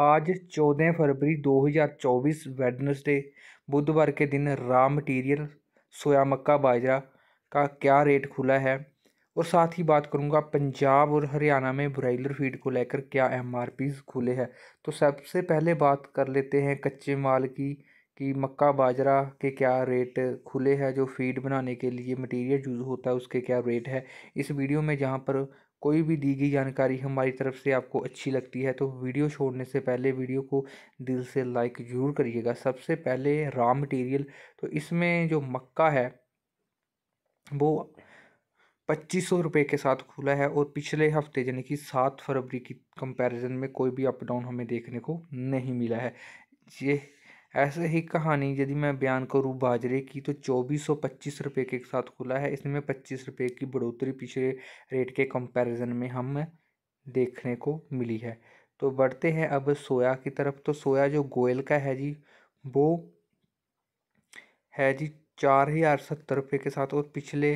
आज 14 फरवरी 2024 वेडनेसडे बुधवार के दिन रॉ मटेरियल सोया मक्का बाजरा का क्या रेट खुला है और साथ ही बात करूंगा पंजाब और हरियाणा में ब्रॉयलर फीड को लेकर क्या एम आर पीज खुले हैं तो सबसे पहले बात कर लेते हैं कच्चे माल की कि मक्का बाजरा के क्या रेट खुले हैं जो फीड बनाने के लिए मटेरियल यूज़ होता है उसके क्या रेट है इस वीडियो में जहाँ पर कोई भी दी गई जानकारी हमारी तरफ से आपको अच्छी लगती है तो वीडियो छोड़ने से पहले वीडियो को दिल से लाइक ज़रूर करिएगा सबसे पहले रॉ मटेरियल तो इसमें जो मक्का है वो पच्चीस सौ रुपये के साथ खुला है और पिछले हफ्ते यानी कि सात फरवरी की कंपैरिजन में कोई भी अप डाउन हमें देखने को नहीं मिला है ये ऐसे ही कहानी यदि मैं बयान करूँ बाजरे की तो चौबीस सौ पच्चीस रुपये के साथ खुला है इसमें पच्चीस रुपये की बढ़ोतरी पिछले रेट के कंपैरिजन में हम देखने को मिली है तो बढ़ते हैं अब सोया की तरफ तो सोया जो गोयल का है जी वो है जी चार हज़ार सत्तर रुपये के साथ और पिछले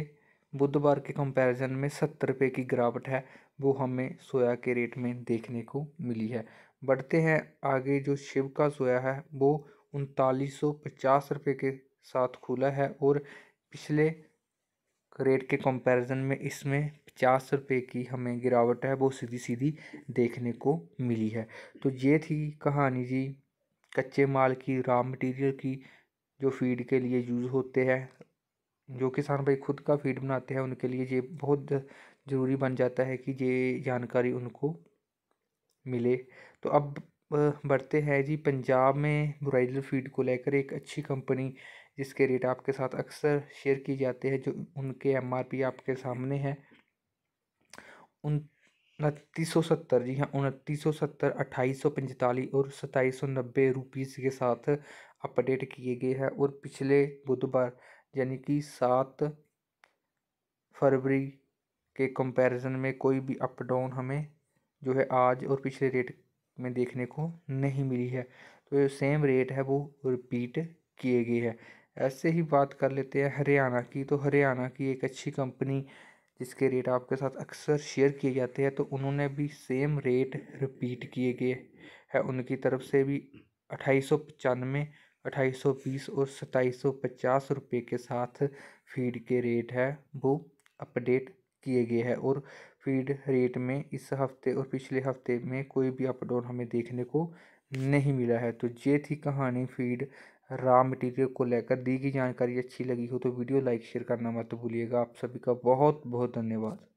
बुधवार के कंपैरिजन में सत्तर रुपये की गिरावट है वो हमें सोया के रेट में देखने को मिली है बढ़ते हैं आगे जो शिव का सोया है वो उनतालीस सौ पचास रुपये के साथ खुला है और पिछले रेट के कंपैरिजन में इसमें पचास रुपये की हमें गिरावट है वो सीधी सीधी देखने को मिली है तो ये थी कहानी जी कच्चे माल की रॉ मटेरियल की जो फीड के लिए यूज़ होते हैं जो किसान भाई खुद का फीड बनाते हैं उनके लिए ये बहुत ज़रूरी बन जाता है कि ये जानकारी उनको मिले तो अब बढ़ते हैं जी पंजाब में ब्राइडल फीड को लेकर एक अच्छी कंपनी जिसके रेट आपके साथ अक्सर शेयर किए जाते हैं जो उनके एम आर पी आपके सामने है उनतीस सौ सत्तर जी हाँ उनतीस सौ सत्तर अट्ठाईस सौ पैंतालीस और सताईस सौ नब्बे रुपीज़ के साथ अपडेट किए गए हैं और पिछले बुधवार यानी कि सात फरवरी के कंपैरिजन में कोई भी अप डाउन हमें जो है आज और पिछले रेट में देखने को नहीं मिली है तो ये सेम रेट है वो रिपीट किए गए हैं ऐसे ही बात कर लेते हैं हरियाणा की तो हरियाणा की एक अच्छी कंपनी जिसके रेट आपके साथ अक्सर शेयर किए जाते हैं तो उन्होंने भी सेम रेट रिपीट किए गए है उनकी तरफ से भी अट्ठाईस सौ पचानवे अट्ठाईस सौ बीस और सत्ताईस सौ पचास रुपये के साथ फीड के रेट है वो अपडेट किए गए हैं और फीड रेट में इस हफ्ते और पिछले हफ्ते में कोई भी अप डाउन हमें देखने को नहीं मिला है तो ये थी कहानी फीड रॉ मटेरियल को लेकर दी गई जानकारी अच्छी लगी हो तो वीडियो लाइक शेयर करना मत भूलिएगा आप सभी का बहुत बहुत धन्यवाद